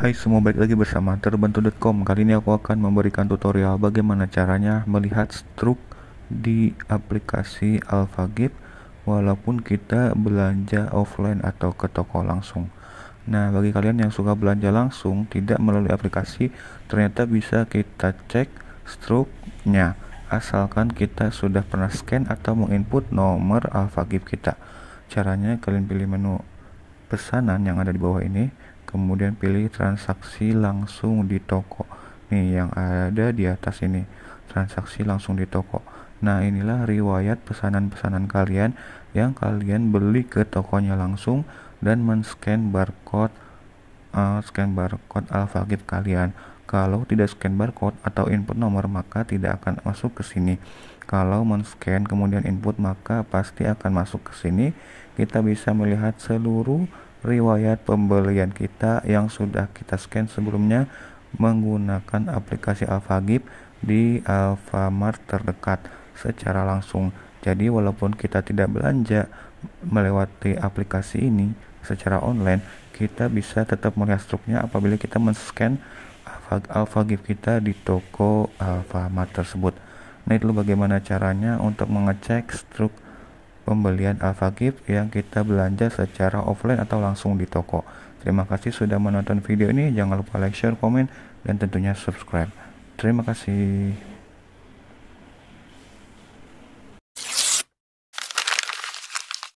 Hai semua, balik lagi bersama terbentuk.com Kali ini aku akan memberikan tutorial bagaimana caranya melihat struk di aplikasi Alphagip Walaupun kita belanja offline atau ke toko langsung Nah, bagi kalian yang suka belanja langsung tidak melalui aplikasi Ternyata bisa kita cek struknya Asalkan kita sudah pernah scan atau menginput nomor Alphagip kita Caranya kalian pilih menu pesanan yang ada di bawah ini kemudian pilih transaksi langsung di toko nih yang ada di atas ini transaksi langsung di toko nah inilah riwayat pesanan-pesanan kalian yang kalian beli ke tokonya langsung dan men-scan barcode uh, scan barcode alfagit kalian kalau tidak scan barcode atau input nomor maka tidak akan masuk ke sini kalau men-scan kemudian input maka pasti akan masuk ke sini kita bisa melihat seluruh riwayat pembelian kita yang sudah kita scan sebelumnya menggunakan aplikasi Alfagib di Alfamart terdekat secara langsung. Jadi walaupun kita tidak belanja melewati aplikasi ini secara online, kita bisa tetap melihat struknya apabila kita men-scan Alphagip kita di toko Alfamart tersebut. Nah itu bagaimana caranya untuk mengecek struk pembelian Alfagip yang kita belanja secara offline atau langsung di toko. Terima kasih sudah menonton video ini. Jangan lupa like, share, komen, dan tentunya subscribe. Terima kasih.